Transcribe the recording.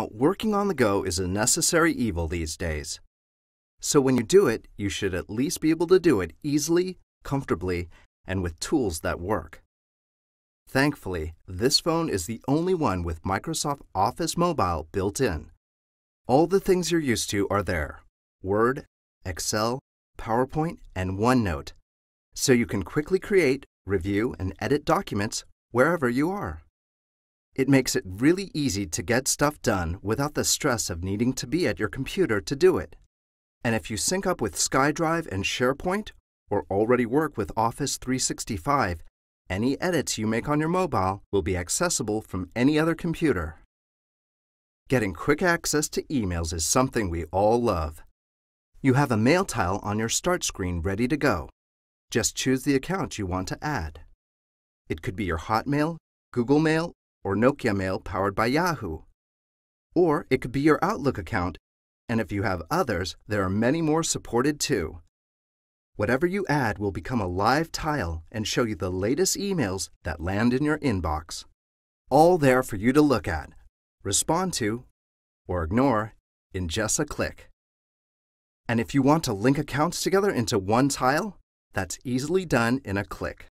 Now, working on the go is a necessary evil these days. So when you do it, you should at least be able to do it easily, comfortably, and with tools that work. Thankfully, this phone is the only one with Microsoft Office Mobile built in. All the things you're used to are there Word, Excel, PowerPoint, and OneNote, so you can quickly create, review, and edit documents wherever you are. It makes it really easy to get stuff done without the stress of needing to be at your computer to do it. And if you sync up with SkyDrive and SharePoint, or already work with Office 365, any edits you make on your mobile will be accessible from any other computer. Getting quick access to emails is something we all love. You have a mail tile on your start screen ready to go. Just choose the account you want to add. It could be your Hotmail, Google Mail, or Nokia Mail powered by Yahoo. Or it could be your Outlook account, and if you have others, there are many more supported too. Whatever you add will become a live tile and show you the latest emails that land in your inbox. All there for you to look at, respond to, or ignore in just a click. And if you want to link accounts together into one tile, that's easily done in a click.